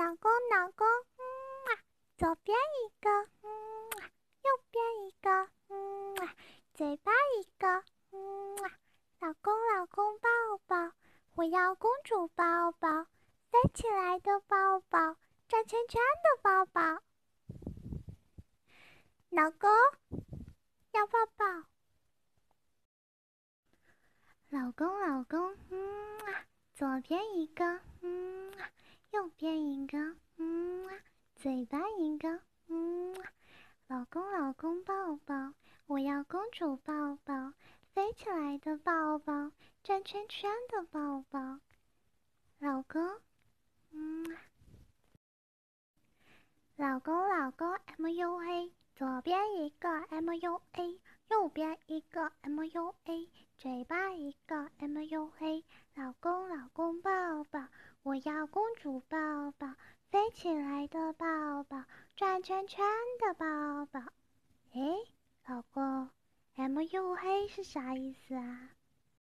老公，老公，嗯嘛，左边一个，嗯嘛，右边一个，嗯嘛，嘴巴一个，嗯嘛，老公，老公抱抱，我要公主抱抱，飞起来的抱抱，转圈圈的抱抱，老公，要抱抱。老公，老公，嗯嘛，左边一个，嗯。右边一个，嗯，嘴巴一个，嗯，老公老公抱抱，我要公主抱抱，飞起来的抱抱，转圈圈的抱抱，老公，嗯，老公老公 MUA，左边一个 MUA，右边一个 MUA，嘴巴一个 MUA，老公老公抱抱。要公主抱抱，飞起来的抱抱，转圈圈的抱抱。哎，老公，MUA 是啥意思啊？